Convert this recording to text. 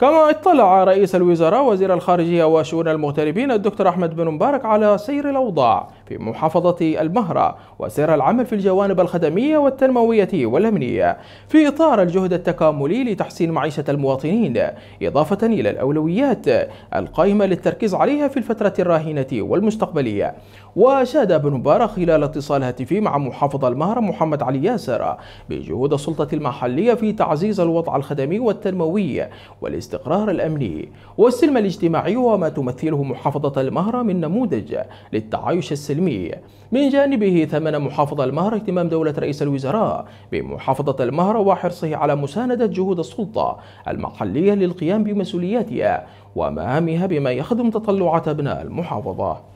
كما اطلع رئيس الوزراء وزير الخارجية وشؤون المغتربين الدكتور أحمد بن مبارك على سير الأوضاع في محافظة المهرة وسير العمل في الجوانب الخدمية والتنموية والأمنية في إطار الجهد التكاملي لتحسين معيشة المواطنين إضافة إلى الأولويات القائمة للتركيز عليها في الفترة الراهنة والمستقبلية وأشاد ابن مبارك خلال اتصال هاتفي مع محافظ المهرة محمد علي ياسر بجهود السلطة المحلية في تعزيز الوضع الخدمي والتنموي والاستقرار الأمني والسلم الاجتماعي وما تمثله محافظة المهرة من نموذج للتعايش السلمي السلمي من جانبه ثمن محافظ المهر اهتمام دولة رئيس الوزراء بمحافظة المهر وحرصه على مساندة جهود السلطة المحلية للقيام بمسؤولياتها ومهامها بما يخدم تطلعات أبناء المحافظة